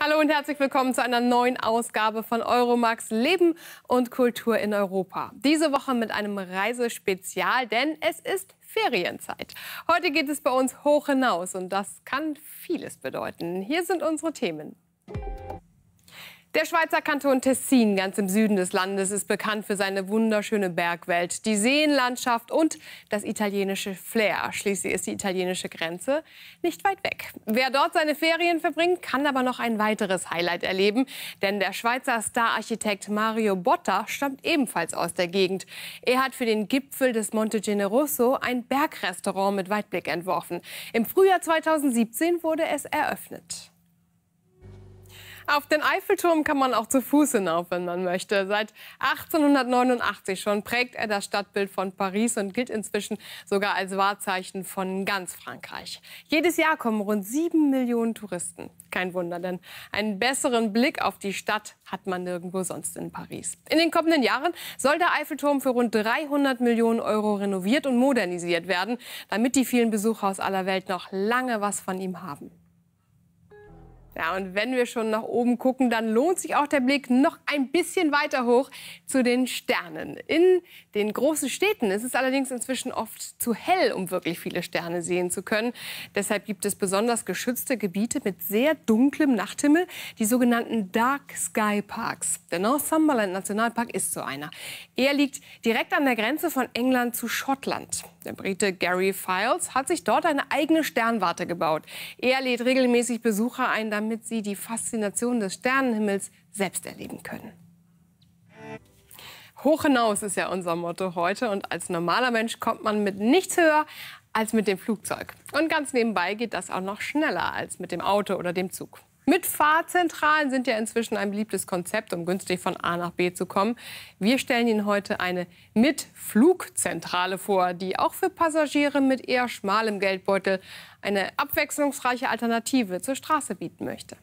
Hallo und herzlich willkommen zu einer neuen Ausgabe von Euromax Leben und Kultur in Europa. Diese Woche mit einem Reisespezial, denn es ist Ferienzeit. Heute geht es bei uns hoch hinaus und das kann vieles bedeuten. Hier sind unsere Themen. Der Schweizer Kanton Tessin, ganz im Süden des Landes, ist bekannt für seine wunderschöne Bergwelt, die Seenlandschaft und das italienische Flair. Schließlich ist die italienische Grenze nicht weit weg. Wer dort seine Ferien verbringt, kann aber noch ein weiteres Highlight erleben, denn der Schweizer Stararchitekt Mario Botta stammt ebenfalls aus der Gegend. Er hat für den Gipfel des Monte Generoso ein Bergrestaurant mit Weitblick entworfen. Im Frühjahr 2017 wurde es eröffnet. Auf den Eiffelturm kann man auch zu Fuß hinauf, wenn man möchte. Seit 1889 schon prägt er das Stadtbild von Paris und gilt inzwischen sogar als Wahrzeichen von ganz Frankreich. Jedes Jahr kommen rund sieben Millionen Touristen. Kein Wunder, denn einen besseren Blick auf die Stadt hat man nirgendwo sonst in Paris. In den kommenden Jahren soll der Eiffelturm für rund 300 Millionen Euro renoviert und modernisiert werden, damit die vielen Besucher aus aller Welt noch lange was von ihm haben. Ja, und wenn wir schon nach oben gucken, dann lohnt sich auch der Blick noch ein bisschen weiter hoch zu den Sternen. In den großen Städten ist es allerdings inzwischen oft zu hell, um wirklich viele Sterne sehen zu können. Deshalb gibt es besonders geschützte Gebiete mit sehr dunklem Nachthimmel, die sogenannten Dark Sky Parks. Der Northumberland Nationalpark ist so einer. Er liegt direkt an der Grenze von England zu Schottland. Der Brite Gary Files hat sich dort eine eigene Sternwarte gebaut. Er lädt regelmäßig Besucher ein, damit damit sie die Faszination des Sternenhimmels selbst erleben können. Hoch hinaus ist ja unser Motto heute und als normaler Mensch kommt man mit nichts höher als mit dem Flugzeug. Und ganz nebenbei geht das auch noch schneller als mit dem Auto oder dem Zug. Mit Fahrzentralen sind ja inzwischen ein beliebtes Konzept, um günstig von A nach B zu kommen. Wir stellen Ihnen heute eine Mitflugzentrale vor, die auch für Passagiere mit eher schmalem Geldbeutel eine abwechslungsreiche Alternative zur Straße bieten möchte.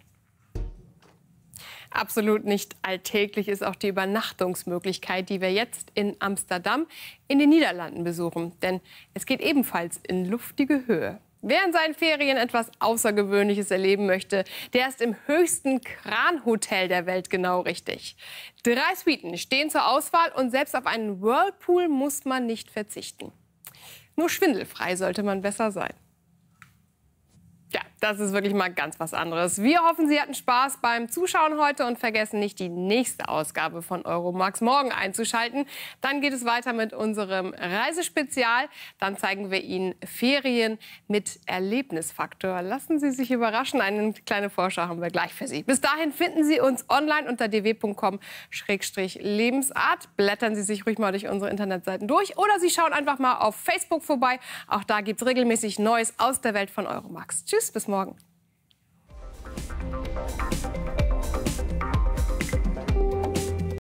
Absolut nicht alltäglich ist auch die Übernachtungsmöglichkeit, die wir jetzt in Amsterdam in den Niederlanden besuchen. Denn es geht ebenfalls in luftige Höhe. Wer in seinen Ferien etwas Außergewöhnliches erleben möchte, der ist im höchsten Kranhotel der Welt genau richtig. Drei Suiten stehen zur Auswahl und selbst auf einen Whirlpool muss man nicht verzichten. Nur schwindelfrei sollte man besser sein das ist wirklich mal ganz was anderes. Wir hoffen, Sie hatten Spaß beim Zuschauen heute und vergessen nicht, die nächste Ausgabe von Euromax morgen einzuschalten. Dann geht es weiter mit unserem Reisespezial. Dann zeigen wir Ihnen Ferien mit Erlebnisfaktor. Lassen Sie sich überraschen. Eine kleine Vorschau haben wir gleich für Sie. Bis dahin finden Sie uns online unter dw.com-lebensart. Blättern Sie sich ruhig mal durch unsere Internetseiten durch oder Sie schauen einfach mal auf Facebook vorbei. Auch da gibt es regelmäßig Neues aus der Welt von Euromax. Tschüss, bis bis morgen.